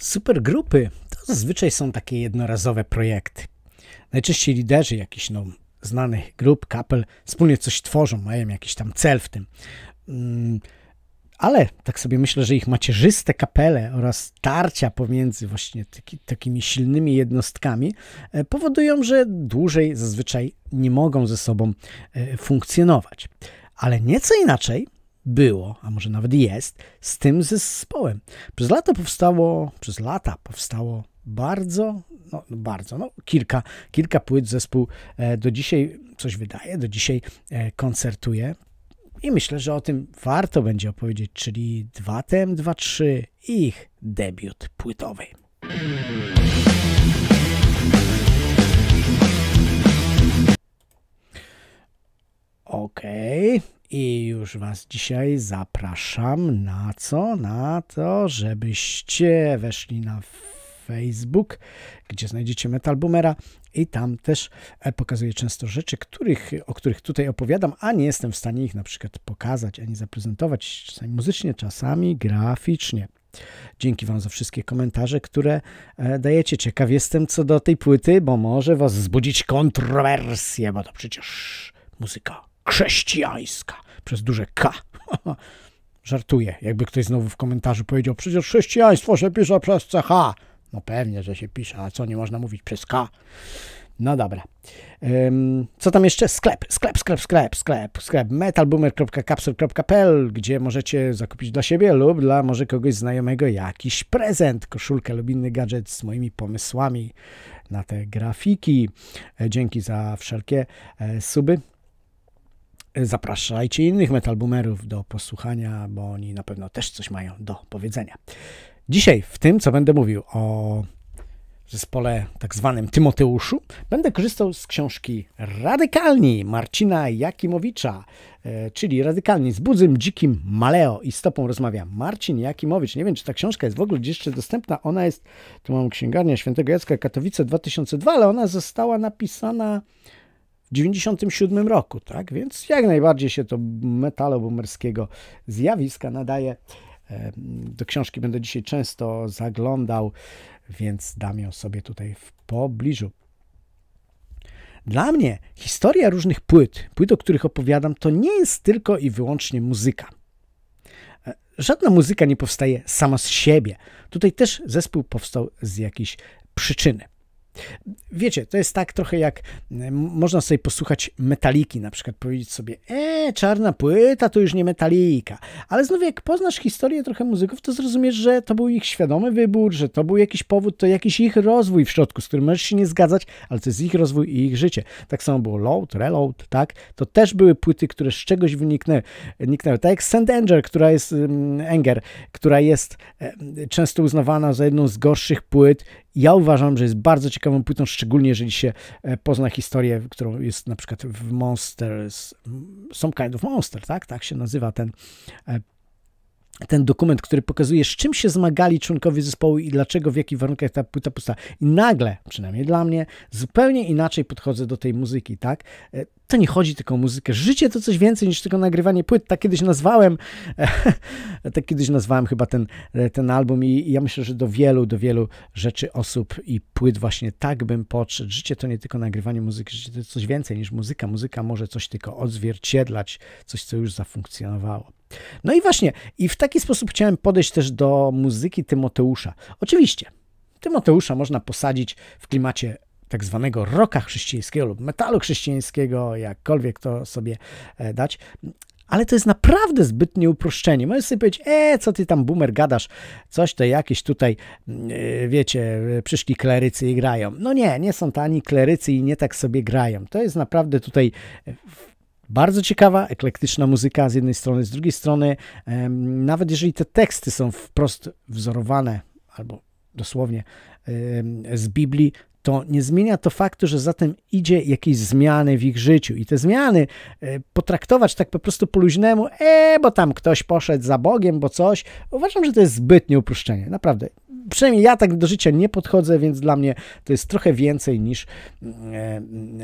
Supergrupy to zazwyczaj są takie jednorazowe projekty. Najczęściej liderzy jakichś no, znanych grup, kapel wspólnie coś tworzą, mają jakiś tam cel w tym. Mm, ale tak sobie myślę, że ich macierzyste kapele oraz tarcia pomiędzy właśnie taki, takimi silnymi jednostkami e, powodują, że dłużej zazwyczaj nie mogą ze sobą e, funkcjonować. Ale nieco inaczej było, a może nawet jest, z tym zespołem. Przez lata powstało, przez lata powstało bardzo, no bardzo, no kilka, kilka płyt zespół e, do dzisiaj coś wydaje, do dzisiaj e, koncertuje. I myślę, że o tym warto będzie opowiedzieć, czyli 2TM23, ich debiut płytowy. Okej, okay. I już Was dzisiaj zapraszam na co? Na to, żebyście weszli na Facebook, gdzie znajdziecie Metal Boomera i tam też e, pokazuję często rzeczy, których, o których tutaj opowiadam, a nie jestem w stanie ich na przykład pokazać ani zaprezentować, czasami muzycznie, czasami graficznie. Dzięki Wam za wszystkie komentarze, które e, dajecie. Ciekaw jestem co do tej płyty, bo może Was wzbudzić kontrowersje, bo to przecież muzyka chrześcijańska przez duże K. Żartuję, jakby ktoś znowu w komentarzu powiedział, przecież chrześcijaństwo się pisze przez CH. No pewnie, że się pisze, a co nie można mówić przez K? No dobra. co tam jeszcze? Sklep, sklep, sklep, sklep, sklep, sklep metalboomer.capsule.pl, gdzie możecie zakupić dla siebie lub dla może kogoś znajomego jakiś prezent, koszulkę lub inny gadżet z moimi pomysłami na te grafiki. E, dzięki za wszelkie e, suby, Y, zapraszajcie innych metalboomerów do posłuchania, bo oni na pewno też coś mają do powiedzenia. Dzisiaj w tym, co będę mówił o zespole tak zwanym Tymoteuszu, będę korzystał z książki Radykalni Marcina Jakimowicza, y, czyli Radykalni z budzym, dzikim, maleo i stopą rozmawia Marcin Jakimowicz. Nie wiem, czy ta książka jest w ogóle gdzieś jeszcze dostępna. Ona jest, tu mam księgarnię Świętego Jacka Katowice 2002, ale ona została napisana 97 roku, tak? Więc jak najbardziej się to metalobumerskiego zjawiska nadaje. Do książki będę dzisiaj często zaglądał, więc dam ją sobie tutaj w pobliżu. Dla mnie historia różnych płyt, płyt, o których opowiadam, to nie jest tylko i wyłącznie muzyka. E, żadna muzyka nie powstaje sama z siebie. Tutaj też zespół powstał z jakiejś przyczyny. Wiecie, to jest tak trochę jak można sobie posłuchać metaliki, na przykład powiedzieć sobie, e, czarna płyta to już nie metalika. Ale znowu jak poznasz historię trochę muzyków, to zrozumiesz, że to był ich świadomy wybór, że to był jakiś powód, to jakiś ich rozwój w środku, z którym możesz się nie zgadzać, ale to jest ich rozwój i ich życie. Tak samo było Load, Reload, tak? To też były płyty, które z czegoś wyniknęły. Tak jak St. Anger, która jest, Enger, mm, która jest e, często uznawana za jedną z gorszych płyt ja uważam, że jest bardzo ciekawą płytą, szczególnie jeżeli się e, pozna historię, którą jest na przykład w Monsters, Some Kind of Monster, tak? Tak się nazywa ten e, ten dokument, który pokazuje, z czym się zmagali członkowie zespołu i dlaczego, w jakich warunkach ta płyta powstała. I nagle, przynajmniej dla mnie, zupełnie inaczej podchodzę do tej muzyki, tak? E, to nie chodzi tylko o muzykę. Życie to coś więcej niż tylko nagrywanie płyt. Tak kiedyś nazwałem, tak kiedyś nazwałem chyba ten, e, ten album i ja myślę, że do wielu, do wielu rzeczy osób i płyt właśnie tak bym podszedł. Życie to nie tylko nagrywanie muzyki, życie to coś więcej niż muzyka. Muzyka może coś tylko odzwierciedlać, coś, co już zafunkcjonowało. No i właśnie, i w taki sposób chciałem podejść też do muzyki Tymoteusza. Oczywiście, Tymoteusza można posadzić w klimacie tak zwanego rocka chrześcijańskiego lub metalu chrześcijańskiego, jakkolwiek to sobie e, dać. Ale to jest naprawdę zbytnie uproszczenie. Możesz sobie powiedzieć, e, co ty tam boomer gadasz, coś to jakieś tutaj, mm, e, wiecie, e, przyszli klerycy i grają. No nie, nie są to ani klerycy i nie tak sobie grają. To jest naprawdę tutaj bardzo ciekawa, eklektyczna muzyka z jednej strony, z drugiej strony, nawet jeżeli te teksty są wprost wzorowane albo dosłownie z Biblii, to nie zmienia to faktu, że za tym idzie jakieś zmiany w ich życiu. I te zmiany e, potraktować tak po prostu po luźnemu, e, bo tam ktoś poszedł za Bogiem, bo coś, uważam, że to jest zbytnie uproszczenie. Naprawdę, przynajmniej ja tak do życia nie podchodzę, więc dla mnie to jest trochę więcej niż, e, e,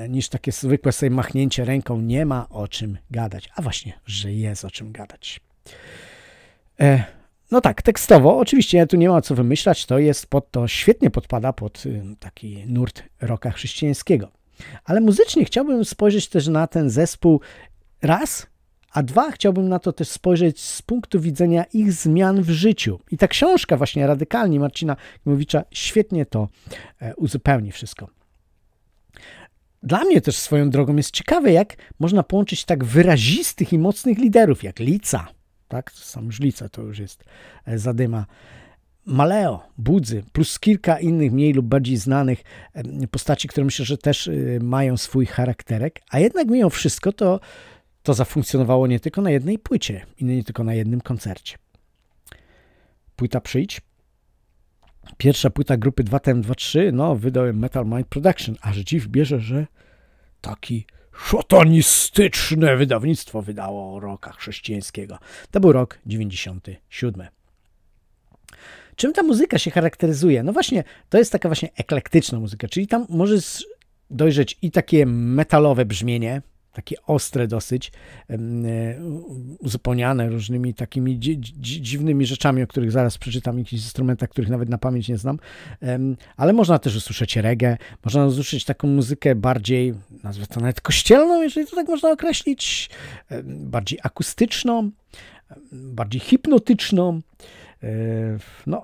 niż takie zwykłe sobie machnięcie ręką. Nie ma o czym gadać. A właśnie, że jest o czym gadać. E, no tak, tekstowo, oczywiście tu nie ma co wymyślać, to jest pod to, świetnie podpada pod y, taki nurt roka chrześcijańskiego. Ale muzycznie chciałbym spojrzeć też na ten zespół raz a dwa, chciałbym na to też spojrzeć z punktu widzenia ich zmian w życiu. I ta książka właśnie radykalnie Marcina Gmowicza świetnie to e, uzupełni wszystko. Dla mnie też swoją drogą jest ciekawe, jak można połączyć tak wyrazistych i mocnych liderów, jak Lica, tak, sam Żlica to już jest e, zadyma, Maleo, Budzy, plus kilka innych mniej lub bardziej znanych postaci, które myślę, że też y, mają swój charakterek, a jednak mimo wszystko to to zafunkcjonowało nie tylko na jednej płycie i nie tylko na jednym koncercie. Płyta Przyjdź. Pierwsza płyta grupy 2TM23, no, wydałem Metal Mind Production, aż dziw bierze, że taki shotonistyczne wydawnictwo wydało o rokach chrześcijańskiego. To był rok 97. Czym ta muzyka się charakteryzuje? No właśnie, to jest taka właśnie eklektyczna muzyka, czyli tam możesz dojrzeć i takie metalowe brzmienie, takie ostre dosyć, e, uzupełniane różnymi takimi dzi dzi dziwnymi rzeczami, o których zaraz przeczytam, jakichś instrumentach, których nawet na pamięć nie znam, ale można też usłyszeć reggae, można usłyszeć taką muzykę bardziej, nazwę to nawet kościelną, jeżeli to tak można określić, bardziej akustyczną, bardziej hipnotyczną, e, no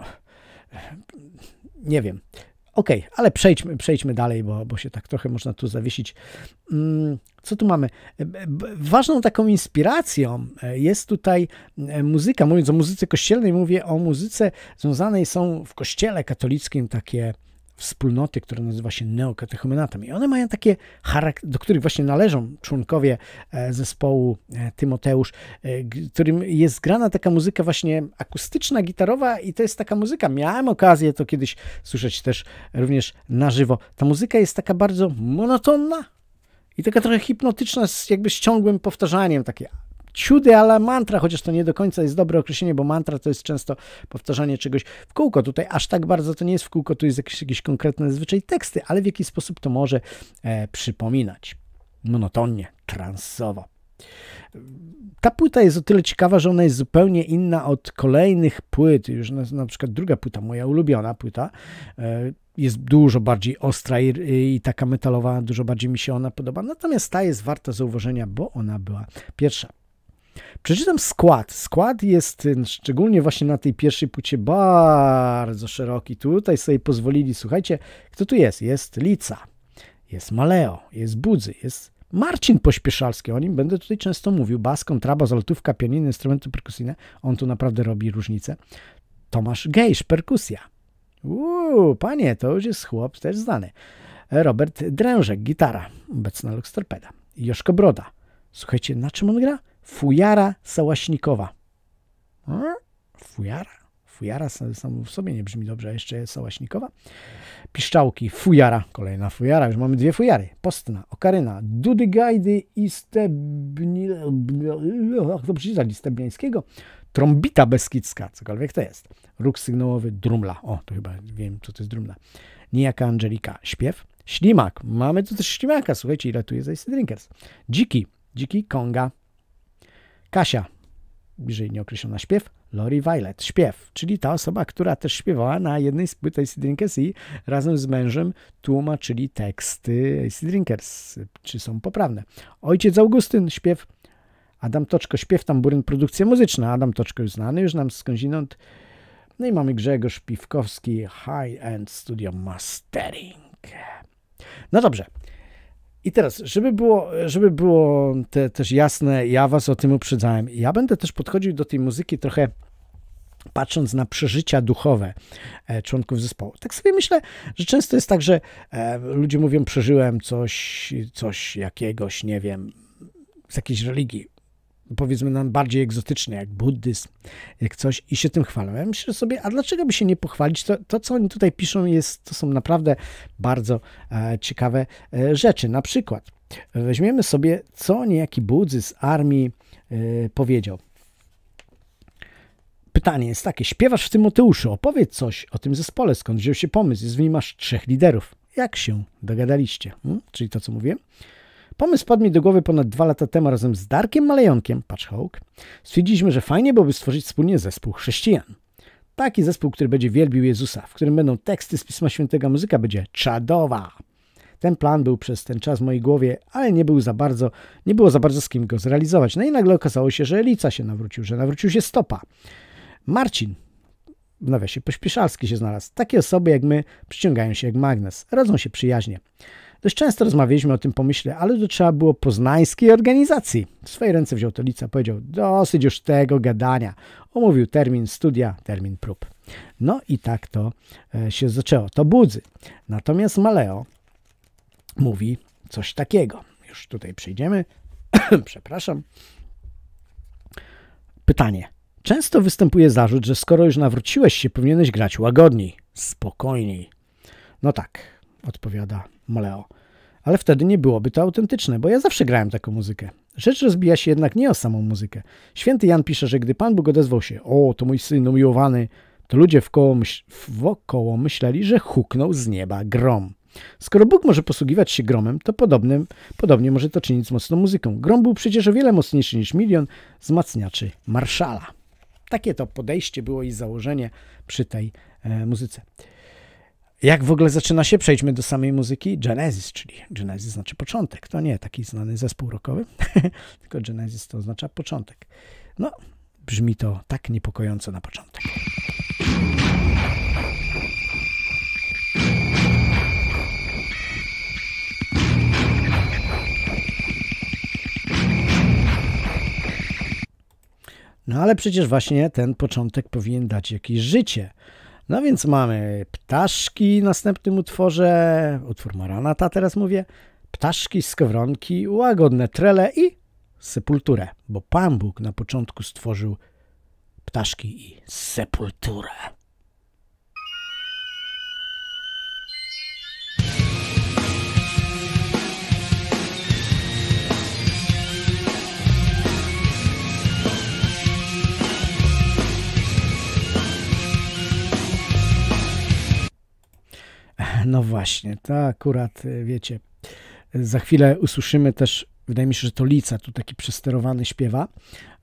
e, nie wiem. Okej, ale przejdźmy, przejdźmy dalej, bo, bo się tak trochę można tu zawiesić. Mm, co tu mamy? E, ważną taką inspiracją e, jest tutaj e, muzyka. Mówiąc o muzyce kościelnej, mówię o muzyce związanej są w kościele katolickim takie wspólnoty, która nazywa się neokatechumenatem. I one mają takie charakter, do których właśnie należą członkowie e, zespołu e, Tymoteusz, e, którym jest grana taka muzyka właśnie akustyczna, gitarowa i to jest taka muzyka. Miałem okazję to kiedyś słyszeć też również na żywo. Ta muzyka jest taka bardzo monotonna, i taka trochę hipnotyczna, jakby z ciągłym powtarzaniem, takie ciudy ale mantra, chociaż to nie do końca jest dobre określenie, bo mantra to jest często powtarzanie czegoś w kółko. Tutaj aż tak bardzo to nie jest w kółko, tu jest jakieś, jakieś konkretne zwyczaj teksty, ale w jakiś sposób to może e, przypominać. Monotonnie, transowo. Ta płyta jest o tyle ciekawa, że ona jest zupełnie inna od kolejnych płyt. Już na, na przykład druga płyta, moja ulubiona płyta, e, jest dużo bardziej ostra i, i, taka metalowa, dużo bardziej mi się ona podoba. Natomiast ta jest warta zauważenia, bo ona była pierwsza. Przeczytam skład. Skład jest y, szczególnie właśnie na tej pierwszej płycie bardzo szeroki. Tutaj sobie pozwolili, słuchajcie, kto tu jest? Jest Lica, jest Maleo, jest Budzy, jest Marcin Pośpieszalski, o nim będę tutaj często mówił. Bas, traba, zolotówka, pianiny, instrumenty perkusyjne. On tu naprawdę robi różnicę. Tomasz Gejsz, perkusja. Uuu, panie, to już jest chłop też znany. Robert Drężek, gitara, obecna Lux Torpeda. Joszko Broda. Słuchajcie, na czym on gra? fujara sałaśnikowa. Fujara? Fujara sam w sobie nie brzmi dobrze, a jeszcze jest sałaśnikowa. Piszczałki, fujara, kolejna fujara, już mamy dwie fujary. Postna, okaryna, Dudygajdy i stebni... to przeczytali, stebniańskiego. Trombita beskidzka, cokolwiek to jest. Róg sygnałowy, drumla. O, to chyba wiem, co to jest drumla. Nijaka Angelika, śpiew. Ślimak, mamy tu też ślimaka, słuchajcie, ile tu jest Ice Drinkers. Dziki, dziki, konga, Kasia, bliżej nieokreślona śpiew, Lori Violet, śpiew, czyli ta osoba, która też śpiewała na jednej z płyt AC Drinkers i razem z mężem tłumaczyli teksty AC Drinkers, czy są poprawne. Ojciec Augustyn, śpiew, Adam Toczko, śpiew, tamburyn, produkcja muzyczna, Adam Toczko już znany, już nam skądinąd. No i mamy Grzegorz Piwkowski, High End Studio Mastering. No dobrze, i teraz, żeby było, żeby było te, też jasne, ja was o tym uprzedzałem. Ja będę też podchodził do tej muzyki trochę patrząc na przeżycia duchowe e, członków zespołu. Tak sobie myślę, że często jest tak, że e, ludzie mówią, przeżyłem coś, coś jakiegoś, nie wiem, z jakiejś religii powiedzmy nam bardziej egzotyczne, jak buddyzm, jak coś i się tym chwalą. Ja myślę sobie, a dlaczego by się nie pochwalić? To, to co oni tutaj piszą, jest, to są naprawdę bardzo e, ciekawe e, rzeczy. Na przykład weźmiemy sobie, co niejaki buddy z armii e, powiedział. Pytanie jest takie, śpiewasz w Tymoteuszu, opowiedz coś o tym zespole, skąd wziął się pomysł, jest w nim aż trzech liderów. Jak się dogadaliście? Hmm? Czyli to, co mówiłem. Pomysł padł mi do głowy ponad dwa lata temu razem z Darkiem Malejonkiem, Patch Hawk. Stwierdziliśmy, że fajnie byłoby stworzyć wspólnie zespół chrześcijan. Taki zespół, który będzie wielbił Jezusa, w którym będą teksty z Pisma Świętego, muzyka będzie czadowa. Ten plan był przez ten czas w mojej głowie, ale nie był za bardzo, nie było za bardzo z kim go zrealizować. No i nagle okazało się, że lica się nawrócił, że nawrócił się stopa. Marcin, w nawiasie pośpieszalski się znalazł. Takie osoby jak my przyciągają się jak magnes, rodzą się przyjaźnie. Dość często rozmawialiśmy o tym pomyśle, ale to trzeba było poznańskiej organizacji. W swoje ręce wziął to lica, powiedział dosyć już tego gadania. Omówił termin studia, termin prób. No i tak to e, się zaczęło. To budzy. Natomiast Maleo mówi coś takiego. Już tutaj przejdziemy. Przepraszam. Pytanie. Często występuje zarzut, że skoro już nawróciłeś się, powinieneś grać łagodniej, spokojniej. No tak, odpowiada ale wtedy nie byłoby to autentyczne, bo ja zawsze grałem taką muzykę. Rzecz rozbija się jednak nie o samą muzykę. Święty Jan pisze, że gdy Pan Bóg odezwał się, o, to mój syn umiłowany, to ludzie wkoło myśl wokoło myśleli, że huknął z nieba grom. Skoro Bóg może posługiwać się gromem, to podobnym, podobnie może to czynić z mocną muzyką. Grom był przecież o wiele mocniejszy niż milion wzmacniaczy marszala. Takie to podejście było i założenie przy tej e, muzyce. Jak w ogóle zaczyna się? Przejdźmy do samej muzyki. Genesis, czyli Genesis znaczy początek. To nie taki znany zespół rockowy, tylko Genesis to oznacza początek. No, brzmi to tak niepokojąco na początek. No ale przecież właśnie ten początek powinien dać jakieś życie. No więc mamy ptaszki w następnym utworze, utwór Maranata teraz mówię, ptaszki, skowronki, łagodne trele i sepulturę, bo Pan Bóg na początku stworzył ptaszki i sepulturę. No właśnie, ta akurat, y, wiecie, za chwilę usłyszymy też, wydaje mi się, że to Lica tu taki przesterowany śpiewa.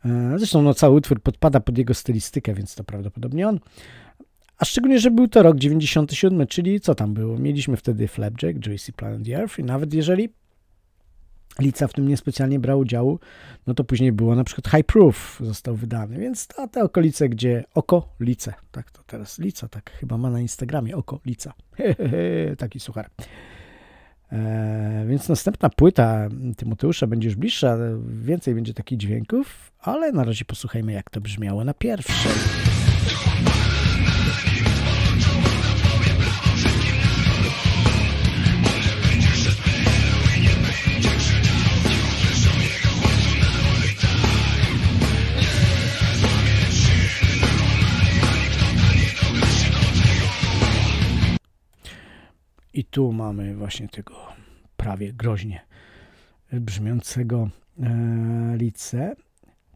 E, zresztą no, cały utwór podpada pod jego stylistykę, więc to prawdopodobnie on. A szczególnie, że był to rok 97, czyli co tam było? Mieliśmy wtedy Flapjack, Juicy Planet Earth i nawet jeżeli lica w tym niespecjalnie brał udziału, no to później było na przykład High Proof został wydany, więc to, te okolice, gdzie oko lice, tak to teraz lica, tak chyba ma na Instagramie oko okolica, taki suchar. E, więc następna płyta Tymoteusza będzie już bliższa, więcej będzie takich dźwięków, ale na razie posłuchajmy jak to brzmiało na pierwszej. I tu mamy właśnie tego prawie groźnie brzmiącego e, lice.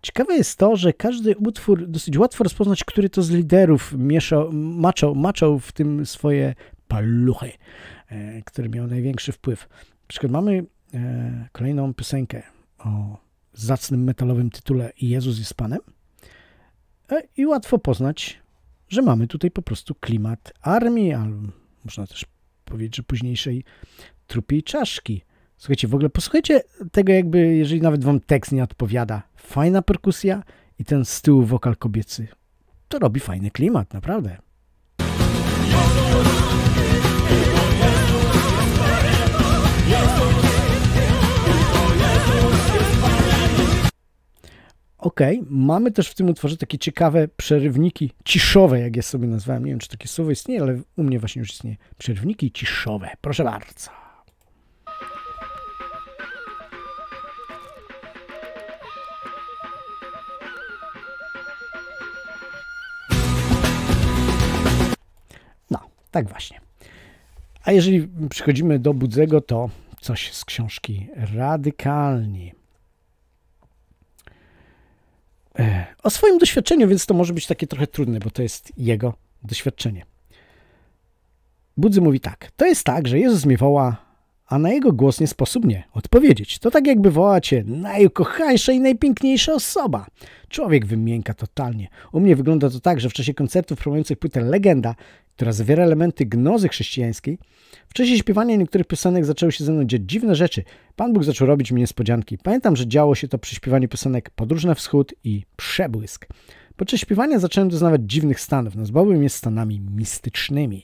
Ciekawe jest to, że każdy utwór dosyć łatwo rozpoznać, który to z liderów mieszał, maczał, w tym swoje paluchy, e, który miał największy wpływ. Na przykład mamy e, kolejną piosenkę o zacnym metalowym tytule Jezus jest Panem i łatwo poznać, że mamy tutaj po prostu klimat armii, albo można też powiedzieć, że późniejszej trupiej czaszki. Słuchajcie, w ogóle posłuchajcie tego jakby, jeżeli nawet wam tekst nie odpowiada. Fajna perkusja i ten z tyłu wokal kobiecy. To robi fajny klimat, naprawdę. OK, mamy też w tym utworze takie ciekawe przerywniki ciszowe, jak ja sobie nazwałem. Nie wiem, czy takie słowo istnieje, ale u mnie właśnie już istnieje. Przerywniki ciszowe. Proszę bardzo. No, tak właśnie. A jeżeli przychodzimy do Budzego, to coś z książki Radykalni o swoim doświadczeniu, więc to może być takie trochę trudne, bo to jest jego doświadczenie. Budzy mówi tak. To jest tak, że Jezus mnie woła, a na jego głos nie sposób nie odpowiedzieć. To tak jakby woła cię najukochańsza i najpiękniejsza osoba. Człowiek wymięka totalnie. U mnie wygląda to tak, że w czasie koncertów promujących płytę Legenda która zawiera elementy gnozy chrześcijańskiej, w czasie śpiewania niektórych piosenek zaczęły się ze mną dziać dziwne rzeczy. Pan Bóg zaczął robić mi niespodzianki. Pamiętam, że działo się to przy śpiewaniu piosenek Podróż na Wschód i Przebłysk. Podczas śpiewania zacząłem doznawać dziwnych stanów, nazwałbym je stanami mistycznymi.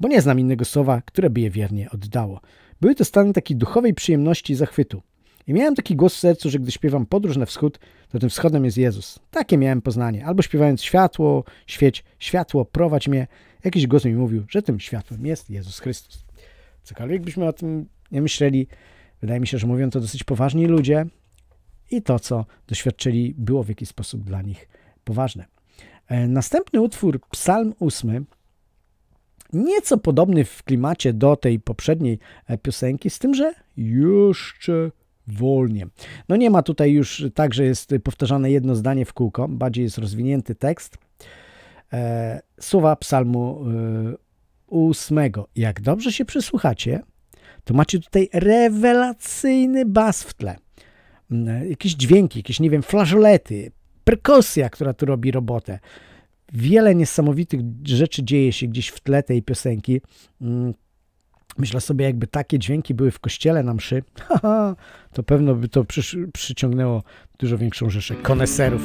Bo nie znam innego słowa, które by je wiernie oddało. Były to stany takiej duchowej przyjemności i zachwytu. I miałem taki głos w sercu, że gdy śpiewam Podróż na Wschód, to tym wschodem jest Jezus. Takie miałem poznanie. Albo śpiewając Światło, świeć, światło, prowadź mnie, Jakiś głos mi mówił, że tym światłem jest Jezus Chrystus. Cokolwiek byśmy o tym nie myśleli, wydaje mi się, że mówią to dosyć poważni ludzie i to, co doświadczyli, było w jakiś sposób dla nich poważne. E, następny utwór, Psalm 8, nieco podobny w klimacie do tej poprzedniej e, piosenki, z tym, że jeszcze wolnie. No nie ma tutaj już tak, że jest powtarzane jedno zdanie w kółko, bardziej jest rozwinięty tekst. E, słowa psalmu e, ósmego. Jak dobrze się przysłuchacie, to macie tutaj rewelacyjny bas w tle. Mm, e, jakieś dźwięki, jakieś, nie wiem, flaszolety, perkusja, która tu robi robotę. Wiele niesamowitych rzeczy dzieje się gdzieś w tle tej piosenki. Mm, myślę sobie, jakby takie dźwięki były w kościele na mszy, to pewno by to przy, przyciągnęło dużo większą rzeszę koneserów.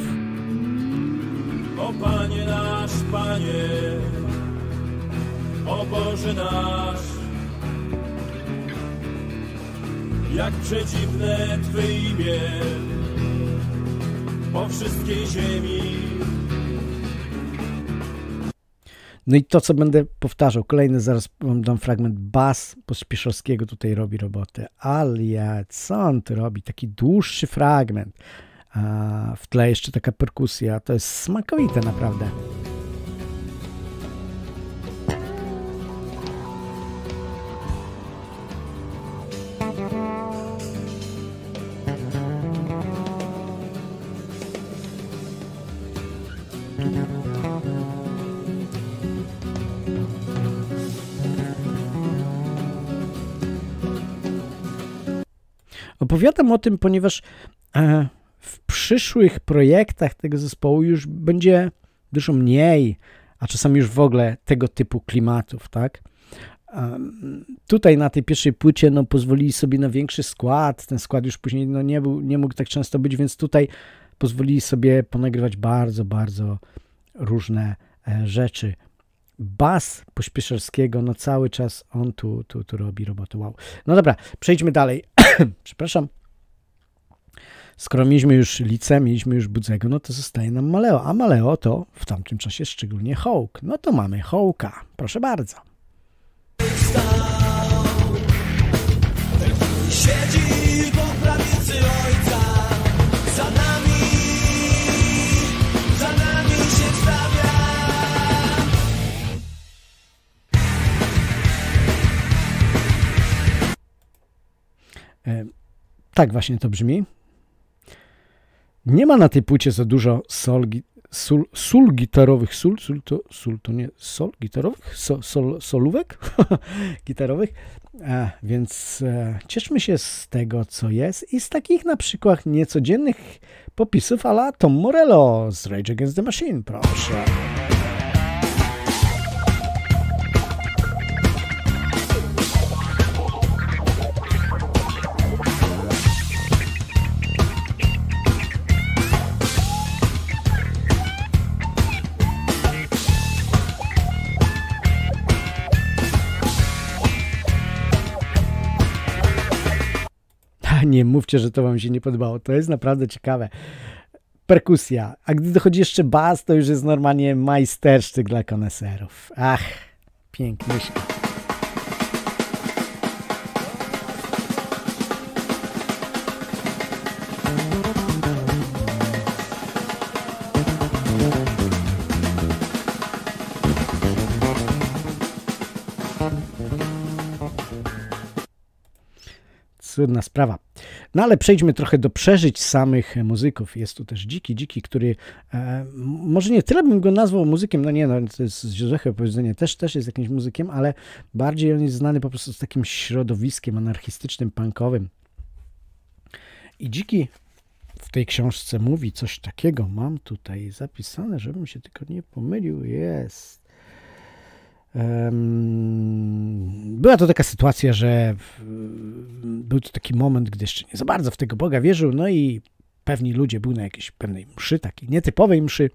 O Panie! o Boże nasz. Jak przeciwne Twe imię po wszystkiej ziemi. No i to, co będę powtarzał, kolejny zaraz wam dam fragment bas Pospieszowskiego tutaj robi robotę, ale ja, co on tu robi? Taki dłuższy fragment, a w tle jeszcze taka perkusja, to jest smakowite naprawdę. Opowiadam o tym, ponieważ e, w przyszłych projektach tego zespołu już będzie dużo mniej, a czasami już w ogóle tego typu klimatów, tak? Tutaj na tej pierwszej płycie no, pozwolili sobie na większy skład. Ten skład już później no, nie, był, nie mógł tak często być, więc tutaj pozwolili sobie ponagrywać bardzo, bardzo różne e, rzeczy. Bas pośpieszerskiego, no cały czas on tu, tu, tu robi robotę. Wow. No dobra, przejdźmy dalej. przepraszam, skoro mieliśmy już lice, mieliśmy już Budzego, no to zostaje nam Maleo, a Maleo to w tamtym czasie szczególnie Hołk. No to mamy Hołka, proszę bardzo. tak właśnie to brzmi. Nie ma na tej płycie za dużo sol, sol gitarowych, sul, to, sol to nie, sol gitarowych, sol, sol solówek gitarowych, e, więc e, cieszmy się z tego, co jest i z takich na przykład niecodziennych popisów ala Tom Morello z Rage Against the Machine, proszę. nie mówcie, że to wam się nie podobało. To jest naprawdę ciekawe. Perkusja. A gdy dochodzi jeszcze bas, to już jest normalnie majstersztyk dla koneserów. Ach, piękny cudna sprawa. No ale przejdźmy trochę do przeżyć samych muzyków. Jest tu też Dziki, Dziki, który e, może nie tyle bym go nazwał muzykiem, no nie, no to jest złe powiedzenie, też, też jest jakimś muzykiem, ale bardziej on jest znany po prostu z takim środowiskiem anarchistycznym, punkowym. I Dziki w tej książce mówi coś takiego, mam tutaj zapisane, żebym się tylko nie pomylił, jest była to taka sytuacja, że był to taki moment, gdy jeszcze nie za bardzo w tego Boga wierzył, no i pewni ludzie, byli na jakiejś pewnej mszy, takiej nietypowej mszy,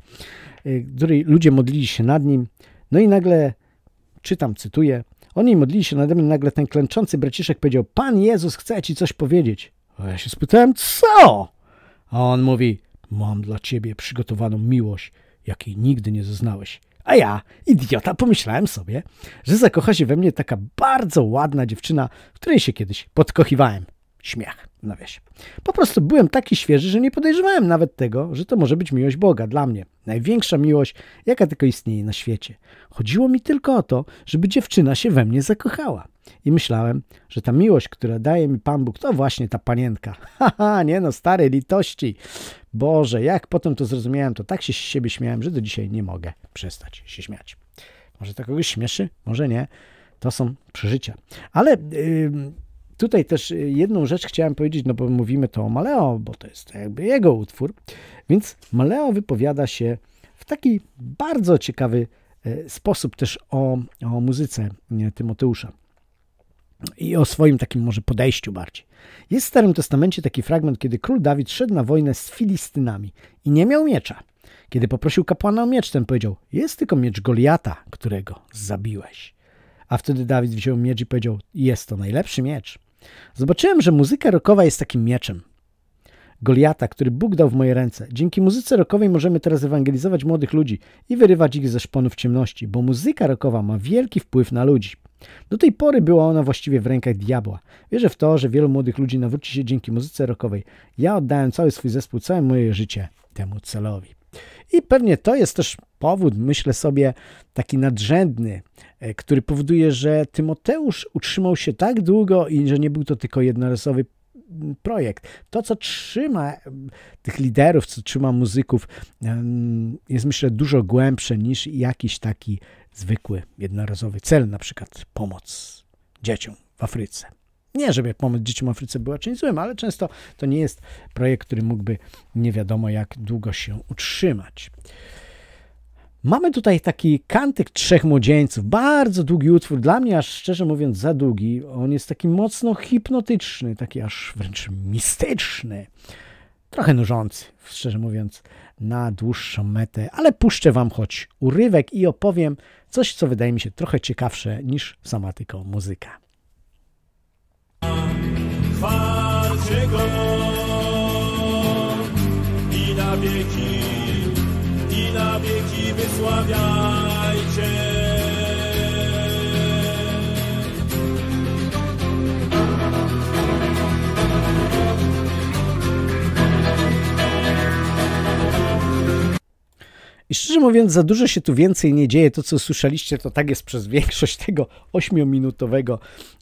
y, której ludzie modlili się nad nim, no i nagle, czytam, cytuję, oni modlili się nade mną, nagle ten klęczący braciszek powiedział, Pan Jezus chce ci coś powiedzieć. A ja się spytałem, co? A on mówi, mam dla ciebie przygotowaną miłość, jakiej nigdy nie zaznałeś. A ja, idiota, pomyślałem sobie, że zakocha się we mnie taka bardzo ładna dziewczyna, w której się kiedyś podkochiwałem. Śmiech, nawiasie. No po prostu byłem taki świeży, że nie podejrzewałem nawet tego, że to może być miłość Boga dla mnie. Największa miłość, jaka tylko istnieje na świecie. Chodziło mi tylko o to, żeby dziewczyna się we mnie zakochała. I myślałem, że ta miłość, która daje mi Pan Bóg, to właśnie ta panienka. Haha, nie no, stary, litości. Boże, jak potem to zrozumiałem, to tak się z siebie śmiałem, że do dzisiaj nie mogę przestać się śmiać. Może to kogoś śmieszy, może nie. To są przeżycia. Ale yy, tutaj też y, jedną rzecz chciałem powiedzieć, no bo mówimy to o Maleo, bo to jest jakby jego utwór. Więc Maleo wypowiada się w taki bardzo ciekawy y, sposób też o, o muzyce y, Tymoteusza i o swoim takim może podejściu bardziej. Jest w Starym Testamencie taki fragment, kiedy król Dawid szedł na wojnę z Filistynami i nie miał miecza. Kiedy poprosił kapłana o miecz, ten powiedział: Jest tylko miecz Goliata, którego zabiłeś. A wtedy Dawid wziął miecz i powiedział: Jest to najlepszy miecz. Zobaczyłem, że muzyka rockowa jest takim mieczem. Goliata, który Bóg dał w moje ręce. Dzięki muzyce rockowej możemy teraz ewangelizować młodych ludzi i wyrywać ich ze szponów ciemności, bo muzyka rockowa ma wielki wpływ na ludzi. Do tej pory była ona właściwie w rękach diabła. Wierzę w to, że wielu młodych ludzi nawróci się dzięki muzyce rockowej. Ja oddałem cały swój zespół, całe moje życie temu celowi. I pewnie to jest też powód, myślę sobie, taki nadrzędny, e, który powoduje, że Tymoteusz utrzymał się tak długo i że nie był to tylko jednorazowy mm, projekt. To, co trzyma mm, tych liderów, co trzyma muzyków, jest myślę dużo głębsze niż jakiś taki zwykły, jednorazowy cel, na przykład pomoc dzieciom w Afryce. Nie, żeby pomoc dzieciom w Afryce była czymś złym, ale często to nie jest projekt, który mógłby nie wiadomo jak długo się utrzymać. Mamy tutaj taki kantyk trzech młodzieńców, bardzo długi utwór, dla mnie aż szczerze mówiąc za długi. On jest taki mocno hipnotyczny, taki aż wręcz mistyczny trochę nużący, szczerze mówiąc, na dłuższą metę, ale puszczę Wam choć urywek i opowiem coś, co wydaje mi się trochę ciekawsze niż sama tylko muzyka. go i na wieki, i na wieki wysławiajcie. I szczerze mówiąc, za dużo się tu więcej nie dzieje. To, co słyszeliście, to tak jest przez większość tego ośmiominutowego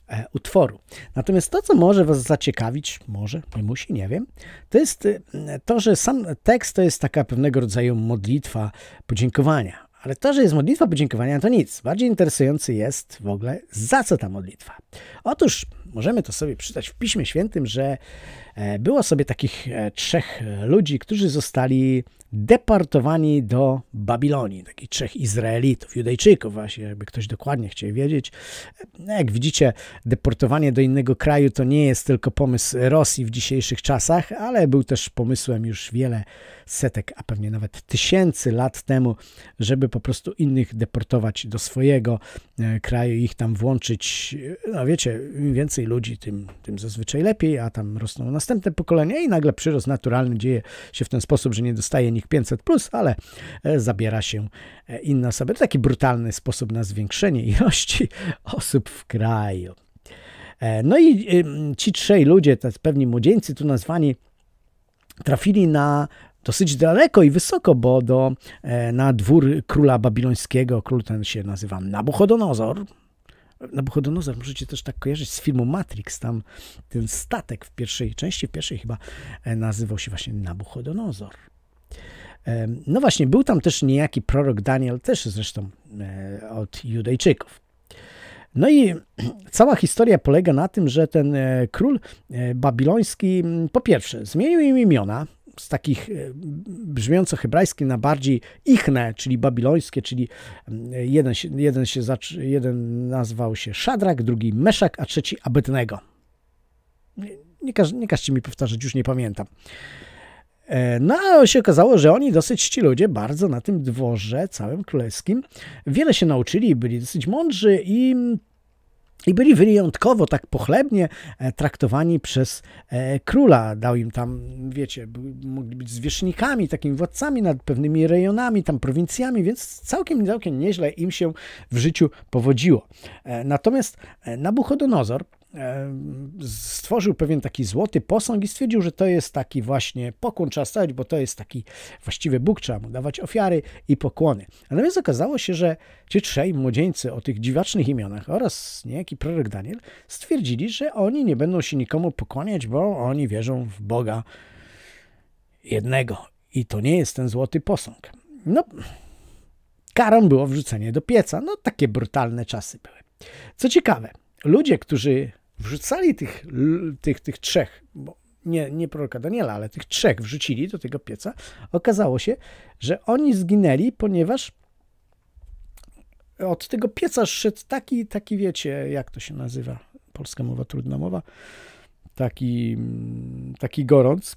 e, utworu. Natomiast to, co może Was zaciekawić, może, nie musi, nie wiem, to jest y, to, że sam tekst to jest taka pewnego rodzaju modlitwa podziękowania. Ale to, że jest modlitwa podziękowania, to nic. Bardziej interesujący jest w ogóle, za co ta modlitwa. Otóż możemy to sobie przeczytać w Piśmie Świętym, że e, było sobie takich e, trzech ludzi, którzy zostali deportowani do Babilonii, takich trzech Izraelitów, Judejczyków właśnie, jakby ktoś dokładnie chciał wiedzieć. No, jak widzicie, deportowanie do innego kraju to nie jest tylko pomysł Rosji w dzisiejszych czasach, ale był też pomysłem już wiele setek, a pewnie nawet tysięcy lat temu, żeby po prostu innych deportować do swojego e, kraju i ich tam włączyć. No wiecie, im więcej ludzi, tym, tym zazwyczaj lepiej, a tam rosną następne pokolenia i nagle przyrost naturalny dzieje się w ten sposób, że nie dostaje nikt 500, plus, ale e, zabiera się e, inne osoby. To taki brutalny sposób na zwiększenie ilości osób w kraju. E, no i ci trzej ludzie, te pewni młodzieńcy tu nazwani, trafili na dosyć daleko i wysoko, bo do, na dwór króla babilońskiego, król ten się nazywa Nabuchodonozor, Nabuchodonozor możecie też tak kojarzyć z filmu Matrix. Tam ten statek w pierwszej części, w pierwszej chyba nazywał się właśnie Nabuchodonozor. No właśnie, był tam też niejaki prorok Daniel, też zresztą e, od Judejczyków. No i cała historia polega na tym, że ten e, król e, babiloński po pierwsze zmienił im imiona z takich brzmiąco hebrajskie na bardziej ichne, czyli babilońskie, czyli jeden, jeden, się, jeden nazwał się Szadrak, drugi Meszak, a trzeci Abednego. Nie, nie, każ, nie każcie mi powtarzać, już nie pamiętam. E, no, a się okazało, że oni dosyć ci ludzie bardzo na tym dworze całym królewskim wiele się nauczyli, byli dosyć mądrzy i i byli wyjątkowo tak pochlebnie e, traktowani przez e, króla. Dał im tam, wiecie, mogli być zwierzchnikami, takimi władcami nad pewnymi rejonami, tam prowincjami, więc całkiem, całkiem nieźle im się w życiu powodziło. natomiast Nabuchodonozor stworzył pewien taki złoty posąg i stwierdził, że to jest taki właśnie pokłon trzeba stawiać, bo to jest taki właściwy Bóg, trzeba mu dawać ofiary i pokłony. Natomiast okazało się, że ci trzej młodzieńcy o tych dziwacznych imionach oraz niejaki prorok Daniel stwierdzili, że oni nie będą się nikomu pokłaniać, bo oni wierzą w Boga jednego. I to nie jest ten złoty posąg. No, karą było wrzucenie do pieca. No, takie brutalne czasy były. Co ciekawe, ludzie, którzy wrzucali tych, tych, tych trzech, bo nie, nie proroka Daniela, ale tych trzech wrzucili do tego pieca, okazało się, że oni zginęli, ponieważ od tego pieca szedł taki, taki wiecie, jak to się nazywa, polska mowa, trudna mowa, taki, mm, taki gorąc,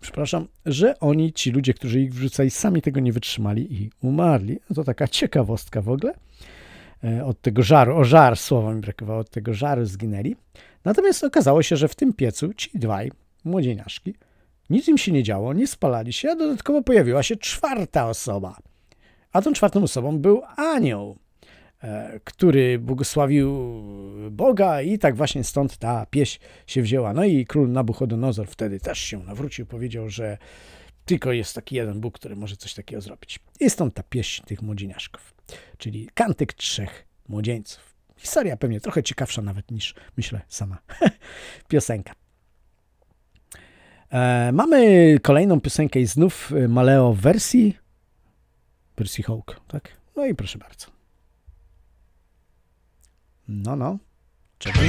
przepraszam, że oni, ci ludzie, którzy ich wrzucali, sami tego nie wytrzymali i umarli. No to taka ciekawostka w ogóle. E, od tego żaru, o żar słowa mi brakowało, od tego żaru zginęli. Natomiast okazało się, że w tym piecu ci dwaj młodzieniaszki, nic im się nie działo, nie spalali się, a dodatkowo pojawiła się czwarta osoba. A tą czwartą osobą był anioł, e, który błogosławił Boga i tak właśnie stąd ta pieśń się wzięła. No i król Nabuchodonozor wtedy też się nawrócił, powiedział, że tylko jest taki jeden Bóg, który może coś takiego zrobić. I stąd ta pieśń tych młodzieniaszków, czyli kantyk trzech młodzieńców. Historia pewnie trochę ciekawsza nawet niż, myślę, sama piosenka. E, mamy kolejną piosenkę i znów e, Maleo w wersji Percy Hawk, tak? No i proszę bardzo. No, no. Czekaj.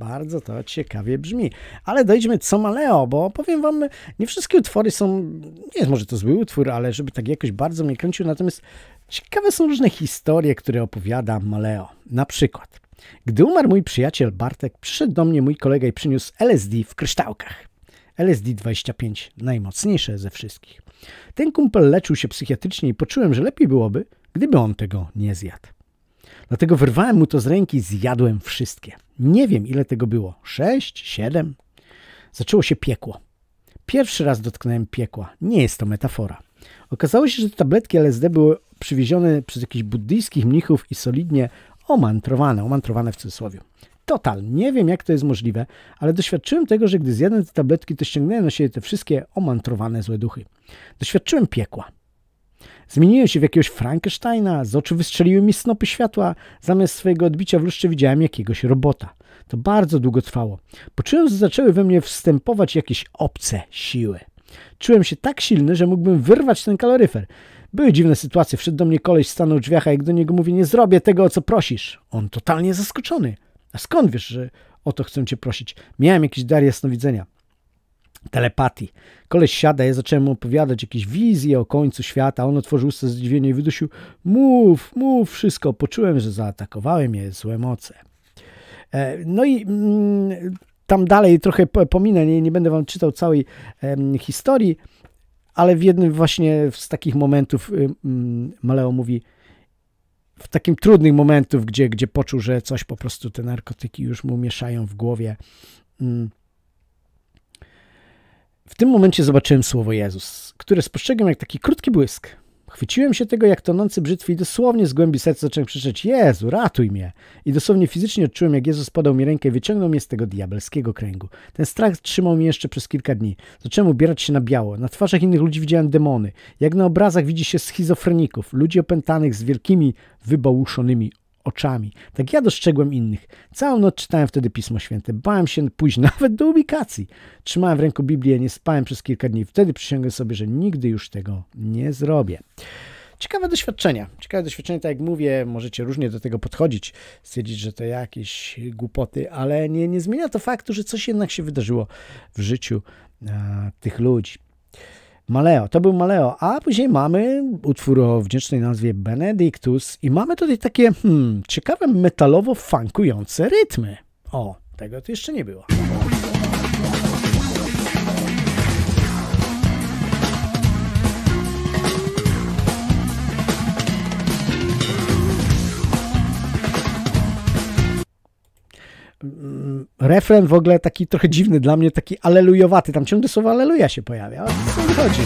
Bardzo to ciekawie brzmi. Ale dojdźmy co maleo, bo powiem wam, nie wszystkie utwory są, nie jest może to zły utwór, ale żeby tak jakoś bardzo mnie kręcił, natomiast ciekawe są różne historie, które opowiada Maleo. Na przykład, gdy umarł mój przyjaciel Bartek, przyszedł do mnie mój kolega i przyniósł LSD w kryształkach. LSD 25, najmocniejsze ze wszystkich. Ten kumpel leczył się psychiatrycznie i poczułem, że lepiej byłoby, gdyby on tego nie zjadł. Dlatego wyrwałem mu to z ręki zjadłem wszystkie. Nie wiem, ile tego było. Sześć? Siedem? Zaczęło się piekło. Pierwszy raz dotknąłem piekła. Nie jest to metafora. Okazało się, że te tabletki LSD były przywiezione przez jakichś buddyjskich mnichów i solidnie omantrowane, omantrowane w cudzysłowie. Total, nie wiem jak to jest możliwe, ale doświadczyłem tego, że gdy zjadłem te tabletki, to ściągnęły na siebie te wszystkie omantrowane złe duchy. Doświadczyłem piekła. Zmieniłem się w jakiegoś Frankensteina, z oczu wystrzeliły mi snopy światła, zamiast swojego odbicia w lustrze widziałem jakiegoś robota. To bardzo długo trwało. Poczułem, że zaczęły we mnie wstępować jakieś obce siły. Czułem się tak silny, że mógłbym wyrwać ten kaloryfer. Były dziwne sytuacje. Wszedł do mnie koleś, stanął w drzwiach, a jak do niego mówię, nie zrobię tego, o co prosisz. On totalnie zaskoczony. A skąd wiesz, że o to chcę cię prosić? Miałem jakiś dar jasnowidzenia telepatii. Koleś siada, ja zacząłem mu opowiadać jakieś wizje o końcu świata, on otworzył usta z zdziwienia i wydusił mów, mów wszystko. Poczułem, że zaatakowałem je złe moce. E, no i mm, tam dalej trochę pominę, nie, nie będę wam czytał całej historii, ale w jednym właśnie z takich momentów y, mm, Maleo mówi, w takim trudnych momentów, gdzie, gdzie poczuł, że coś po prostu te narkotyki już mu mieszają w głowie, mm, w tym momencie zobaczyłem słowo Jezus, które spostrzegłem jak taki krótki błysk. Chwyciłem się tego jak tonący brzytwy i dosłownie z głębi serca zacząłem krzyczeć Jezu, ratuj mnie! I dosłownie fizycznie odczułem, jak Jezus podał mi rękę i wyciągnął mnie z tego diabelskiego kręgu. Ten strach trzymał mnie jeszcze przez kilka dni. Zacząłem ubierać się na biało. Na twarzach innych ludzi widziałem demony. Jak na obrazach widzi się schizofreników, ludzi opętanych z wielkimi, wybałuszonymi oczami. Tak ja dostrzegłem innych. Całą noc czytałem wtedy Pismo Święte. Bałem się pójść nawet do ubikacji. Trzymałem w ręku Biblię, nie spałem przez kilka dni. Wtedy przysiągłem sobie, że nigdy już tego nie zrobię ciekawe doświadczenia. Ciekawe doświadczenia, tak jak mówię, możecie różnie do tego podchodzić, stwierdzić, że to jakieś głupoty, ale nie, nie zmienia to faktu, że coś jednak się wydarzyło w życiu a, e, tych ludzi. Maleo, to był Maleo, a później mamy utwór o wdzięcznej nazwie Benedictus i mamy tutaj takie hmm, ciekawe metalowo-funkujące rytmy. O, tego tu jeszcze nie było. Mm, refren w ogóle taki trochę dziwny dla mnie, taki alelujowaty. Tam ciągle słowo aleluja się pojawia. O co chodzi?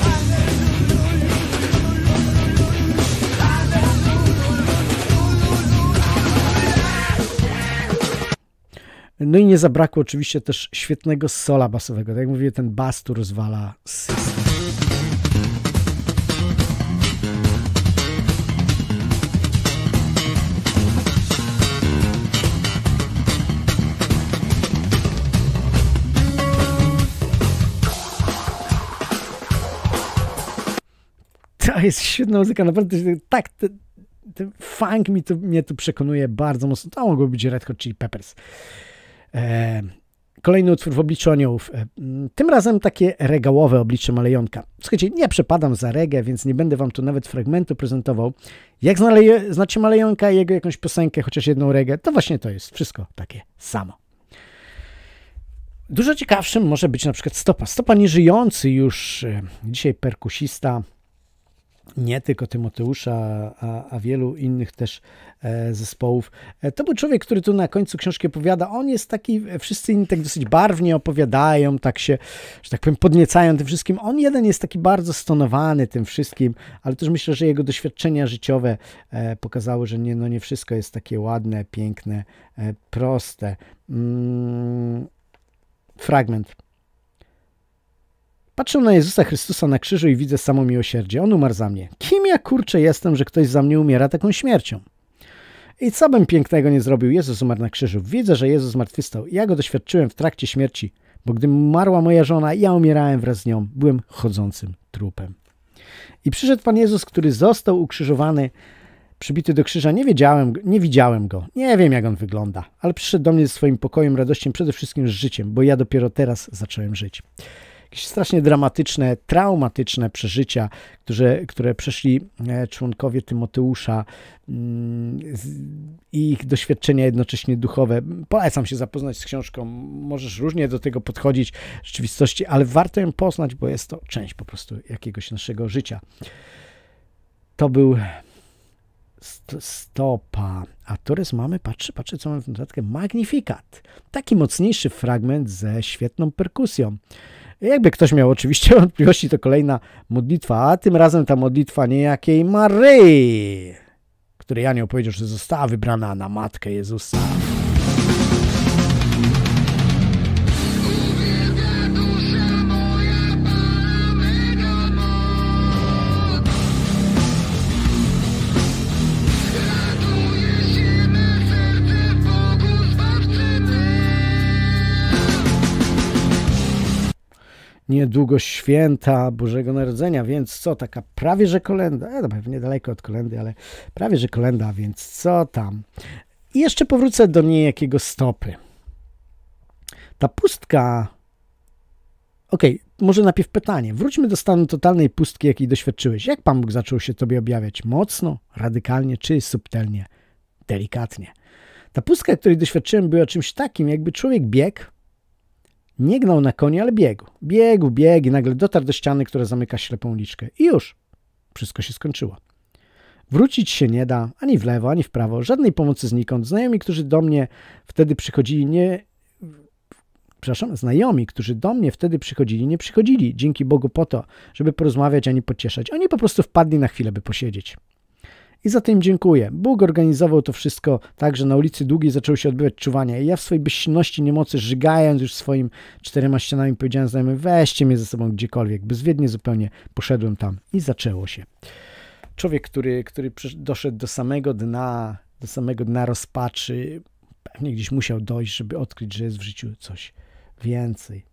No i nie zabrakło oczywiście też świetnego sola basowego. Tak jak mówię, ten bas tu rozwala system. to jest świetna muzyka, naprawdę tak, ten, ten funk mi tu, mnie tu przekonuje bardzo mocno. To mogło być Red Hot Chili Peppers. E, kolejny utwór w obliczu aniołów. E, tym razem takie regałowe oblicze malejonka. Słuchajcie, nie przepadam za regę, więc nie będę wam tu nawet fragmentu prezentował. Jak znaleje, znacie malejonka i jego jakąś piosenkę, chociaż jedną regę, to właśnie to jest wszystko takie samo. Dużo ciekawszym może być na przykład stopa. Stopa nieżyjący już e, dzisiaj perkusista nie tylko Tymoteusza, a, a wielu innych też e, zespołów. E, to był człowiek, który tu na końcu książki opowiada. On jest taki, e, wszyscy inni tak dosyć barwnie opowiadają, tak się, że tak powiem, podniecają tym wszystkim. On jeden jest taki bardzo stonowany tym wszystkim, ale też myślę, że jego doświadczenia życiowe pokazały, że nie, no nie wszystko jest takie ładne, piękne, proste. Mm, fragment. Patrzę na Jezusa Chrystusa na krzyżu i widzę samo miłosierdzie. On umarł za mnie. Kim ja kurczę jestem, że ktoś za mnie umiera taką śmiercią? I co bym pięknego nie zrobił? Jezus umarł na krzyżu. Widzę, że Jezus zmartwychwstał. Ja go doświadczyłem w trakcie śmierci, bo gdy umarła moja żona, ja umierałem wraz z nią. Byłem chodzącym trupem. I przyszedł Pan Jezus, który został ukrzyżowany, przybity do krzyża. Nie wiedziałem, nie widziałem go. Nie wiem, jak on wygląda, ale przyszedł do mnie ze swoim pokojem, radością, przede wszystkim z życiem, bo ja dopiero teraz zacząłem żyć jakieś strasznie dramatyczne, traumatyczne przeżycia, które, które przeszli e, członkowie Tymoteusza mm, i ich doświadczenia jednocześnie duchowe. Polecam się zapoznać z książką. Możesz różnie do tego podchodzić w rzeczywistości, ale warto ją poznać, bo jest to część po prostu jakiegoś naszego życia. To był stopa. A teraz mamy, patrzę, patrzę, co mamy w notatkę, magnifikat. Taki mocniejszy fragment ze świetną perkusją. Jakby ktoś miał oczywiście wątpliwości, to kolejna modlitwa, a tym razem ta modlitwa niejakiej Maryi, której anioł powiedział, że została wybrana na Matkę Jezusa. niedługo święta Bożego Narodzenia, więc co, taka prawie że kolenda, ja e, to pewnie daleko od kolendy, ale prawie że kolenda, więc co tam. I jeszcze powrócę do niejakiego stopy. Ta pustka Okej, okay, może najpierw pytanie. Wróćmy do stanu totalnej pustki, jakiej doświadczyłeś. Jak Pan Bóg zaczął się Tobie objawiać? Mocno, radykalnie czy subtelnie? Delikatnie. Ta pustka, której doświadczyłem, była czymś takim, jakby człowiek biegł nie gnał na konie, ale biegł. Biegł, biegł i nagle dotarł do ściany, która zamyka ślepą liczkę. I już. Wszystko się skończyło. Wrócić się nie da, ani w lewo, ani w prawo, żadnej pomocy znikąd. Znajomi, którzy do mnie wtedy przychodzili, nie... Przepraszam, znajomi, którzy do mnie wtedy przychodzili, nie przychodzili, dzięki Bogu po to, żeby porozmawiać, ani pocieszać. Oni po prostu wpadli na chwilę, by posiedzieć. I za tym dziękuję. Bóg organizował to wszystko tak, że na ulicy Długiej zaczęło się odbywać czuwanie. I ja w swojej bezsilności, niemocy, żygając już swoim czterema ścianami, powiedziałem znajomym, weźcie mnie ze sobą gdziekolwiek. Bezwiednie zupełnie poszedłem tam i zaczęło się. Człowiek, który, który doszedł do samego dna, do samego dna rozpaczy, pewnie gdzieś musiał dojść, żeby odkryć, że jest w życiu coś więcej.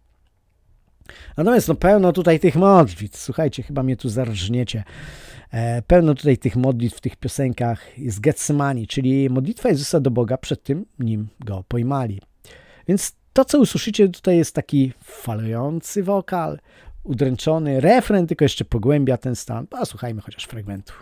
Natomiast no, pełno tutaj tych modlitw. Słuchajcie, chyba mnie tu zarżniecie. E, pełno tutaj tych modlitw w tych piosenkach z Getsemani, czyli modlitwa Jezusa do Boga przed tym, nim go pojmali. Więc to, co usłyszycie tutaj jest taki falujący wokal, udręczony refren, tylko jeszcze pogłębia ten stan. słuchajmy chociaż fragmentu.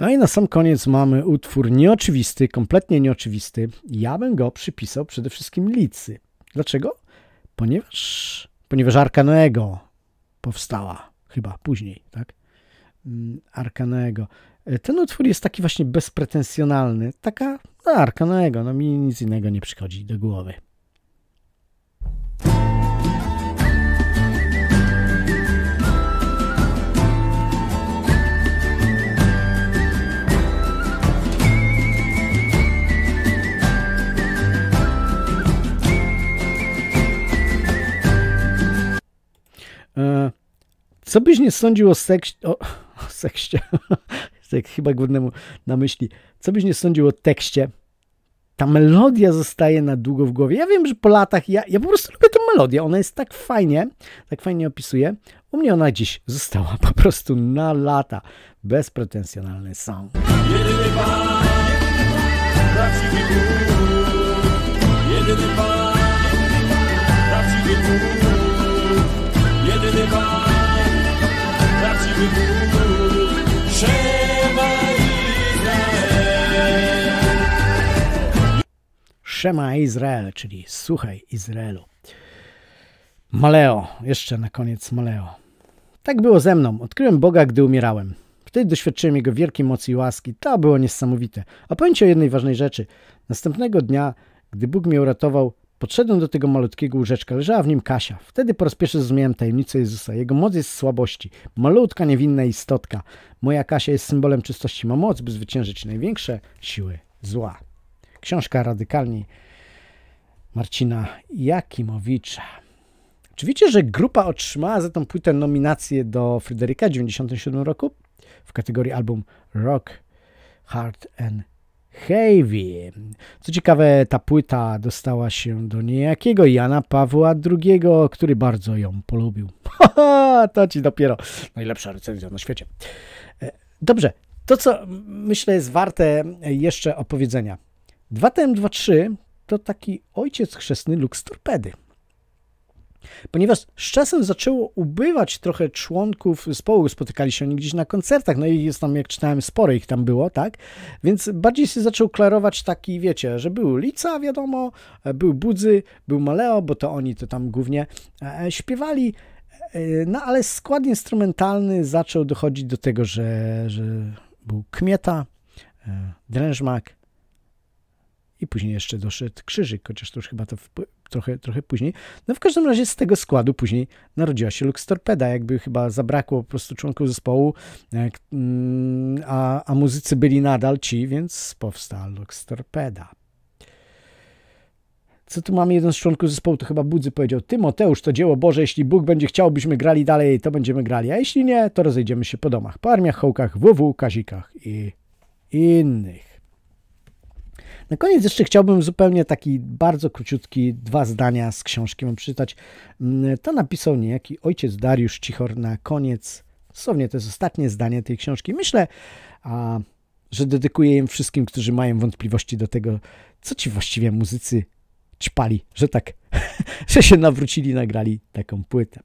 No i na sam koniec mamy utwór nieoczywisty, kompletnie nieoczywisty. Ja bym go przypisał przede wszystkim Licy. Dlaczego? Ponieważ, ponieważ Noego powstała chyba później, tak? Mm, Noego. E, ten utwór jest taki właśnie bezpretensjonalny, taka no, Arka Noego, no mi nic innego nie przychodzi do głowy. Co byś nie sądził o sekście. O, o sekście. tak chyba głównemu na myśli. Co byś nie sądził o tekście? Ta melodia zostaje na długo w głowie. Ja wiem, że po latach ja, ja po prostu lubię tę melodię. Ona jest tak fajnie, tak fajnie opisuje. U mnie ona dziś została po prostu na lata. Bezpretensjonalny song. Jedyny pan, jedyny pan, Szema Izrael, czyli słuchaj Izraelu. Maleo, jeszcze na koniec Maleo. Tak było ze mną. Odkryłem Boga, gdy umierałem. Wtedy doświadczyłem Jego wielkiej mocy i łaski. To było niesamowite. A powiem Ci o jednej ważnej rzeczy. Następnego dnia, gdy Bóg mnie uratował, Podszedłem do tego malutkiego łóżeczka, leżała w nim Kasia. Wtedy po raz pierwszy zrozumiałem tajemnicę Jezusa. Jego moc jest słabości. Malutka, niewinna istotka. Moja Kasia jest symbolem czystości. Ma moc, by zwyciężyć największe siły zła. Książka radykalni Marcina Jakimowicza. Czy wiecie, że grupa otrzymała za tą płytę nominację do Fryderyka w 1997 roku w kategorii album Rock, Hard and Heavy. Co ciekawe, ta płyta dostała się do niejakiego Jana Pawła II, który bardzo ją polubił. to ci dopiero najlepsza recenzja na świecie. E, dobrze, to co myślę jest warte jeszcze opowiedzenia. 2TM23 to taki ojciec chrzestny Lux Torpedy. Ponieważ z czasem zaczęło ubywać trochę członków zespołu, spotykali się oni gdzieś na koncertach, no i jest tam, jak czytałem, sporo ich tam było, tak? Więc bardziej się zaczął klarować taki, wiecie, że był Lica, wiadomo, e, był Budzy, był Maleo, bo to oni to tam głównie e, e, śpiewali, no ale skład instrumentalny zaczął dochodzić do tego, że, że był Kmieta, Drężmak i później jeszcze doszedł Krzyżyk, chociaż to już chyba to trochę, trochę później. No w każdym razie z tego składu później narodziła się Lux Torpeda, jakby chyba zabrakło po prostu członków zespołu, e, mm, a, a muzycy byli nadal ci, więc powstała Lux Torpeda. Co tu mamy? Jeden z członków zespołu to chyba Budzy powiedział: Tymoteusz, to dzieło Boże, jeśli Bóg będzie chciał, byśmy grali dalej, to będziemy grali, a jeśli nie, to rozejdziemy się po domach, po armiach, hołkach, WW, kazikach i innych. Na koniec jeszcze chciałbym zupełnie taki bardzo króciutki, dwa zdania z książki wam przeczytać. Mm, to napisał niejaki ojciec Dariusz Cichor na koniec. słownie to jest ostatnie zdanie tej książki. Myślę, a, że dedykuję im wszystkim, którzy mają wątpliwości do tego, co ci właściwie muzycy ćpali, że tak, że się nawrócili, nagrali taką płytę.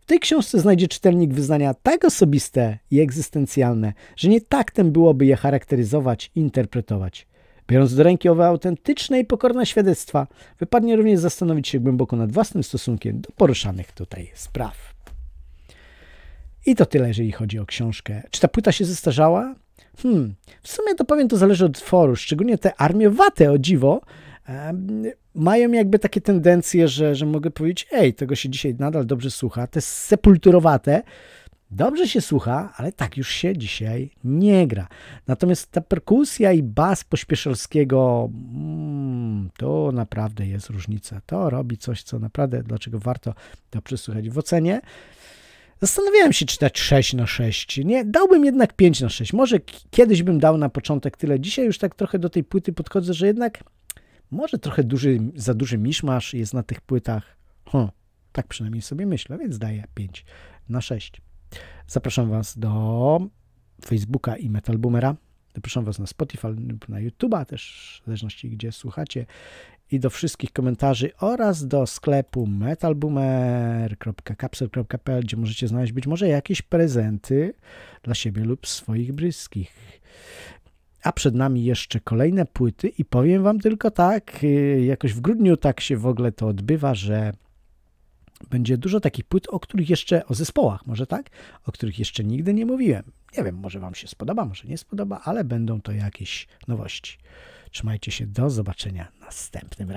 W tej książce znajdzie czytelnik wyznania tak osobiste i egzystencjalne, że nie taktem byłoby je charakteryzować i interpretować. Biorąc do ręki owe autentyczne i pokorne świadectwa, wypadnie również zastanowić się głęboko nad własnym stosunkiem do poruszanych tutaj spraw. I to tyle, jeżeli chodzi o książkę. Czy ta płyta się zestarzała? Hmm, w sumie to powiem, to zależy od tworu, szczególnie te armie wate, o dziwo, mają jakby takie tendencje, że, że mogę powiedzieć, ej, tego się dzisiaj nadal dobrze słucha, te sepulturowate, Dobrze się słucha, ale tak już się dzisiaj nie gra. Natomiast ta perkusja i bas pośpieszalskiego mm, to naprawdę jest różnica. To robi coś, co naprawdę, dlaczego warto to przesłuchać w ocenie. Zastanawiałem się, czy dać 6 na 6. Nie, dałbym jednak 5 na 6. Może kiedyś bym dał na początek tyle. Dzisiaj już tak trochę do tej płyty podchodzę, że jednak może trochę duży, za duży miszmasz jest na tych płytach. Huh, tak przynajmniej sobie myślę, więc daję 5 na 6. Zapraszam Was do Facebooka i Metal Boomera. Zapraszam Was na Spotify lub na YouTube'a też, w zależności gdzie słuchacie. I do wszystkich komentarzy oraz do sklepu metalboomer.capsule.pl, gdzie możecie znaleźć być może jakieś prezenty dla siebie lub swoich bliskich. A przed nami jeszcze kolejne płyty i powiem Wam tylko tak, y, jakoś w grudniu tak się w ogóle to odbywa, że będzie dużo takich płyt, o których jeszcze, o zespołach może tak, o których jeszcze nigdy nie mówiłem. Nie wiem, może Wam się spodoba, może nie spodoba, ale będą to jakieś nowości. Trzymajcie się, do zobaczenia następnym razem.